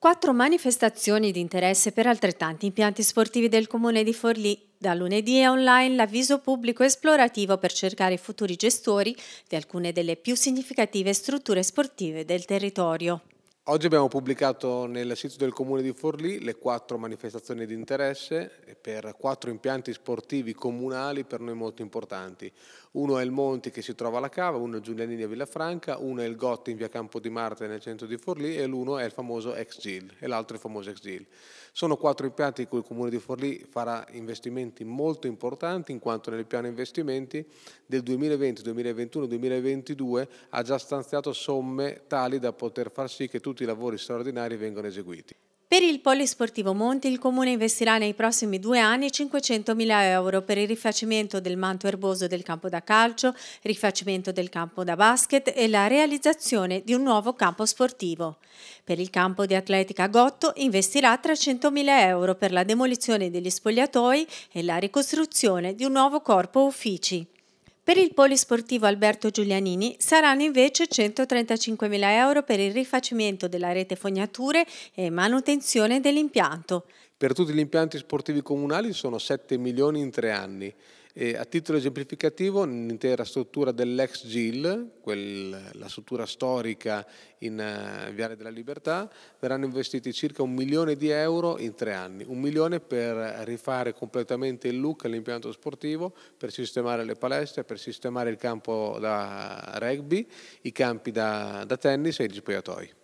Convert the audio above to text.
Quattro manifestazioni di interesse per altrettanti impianti sportivi del comune di Forlì. Da lunedì è online l'avviso pubblico esplorativo per cercare futuri gestori di alcune delle più significative strutture sportive del territorio. Oggi abbiamo pubblicato nel sito del Comune di Forlì le quattro manifestazioni di interesse per quattro impianti sportivi comunali per noi molto importanti. Uno è il Monti che si trova alla Cava, uno è Giulianini a Villafranca, uno è il Gotti in via Campo di Marte nel centro di Forlì e l'uno è il famoso Ex-Gil e l'altro è il famoso Ex-Gil. Sono quattro impianti in cui il Comune di Forlì farà investimenti molto importanti in quanto nel piano investimenti del 2020, 2021, 2022 ha già stanziato somme tali da poter far sì che tutti tutti i lavori straordinari vengono eseguiti. Per il polisportivo Monti il Comune investirà nei prossimi due anni 500.000 euro per il rifacimento del manto erboso del campo da calcio, rifacimento del campo da basket e la realizzazione di un nuovo campo sportivo. Per il campo di atletica Gotto investirà 300.000 euro per la demolizione degli spogliatoi e la ricostruzione di un nuovo corpo uffici. Per il polisportivo Alberto Giulianini saranno invece 135.000 euro per il rifacimento della rete fognature e manutenzione dell'impianto. Per tutti gli impianti sportivi comunali sono 7 milioni in tre anni. E a titolo esemplificativo, l'intera struttura dell'ex GIL, quel, la struttura storica in uh, Viale della Libertà, verranno investiti circa un milione di euro in tre anni. Un milione per rifare completamente il look all'impianto sportivo, per sistemare le palestre, per sistemare il campo da rugby, i campi da, da tennis e gli spogliatoi.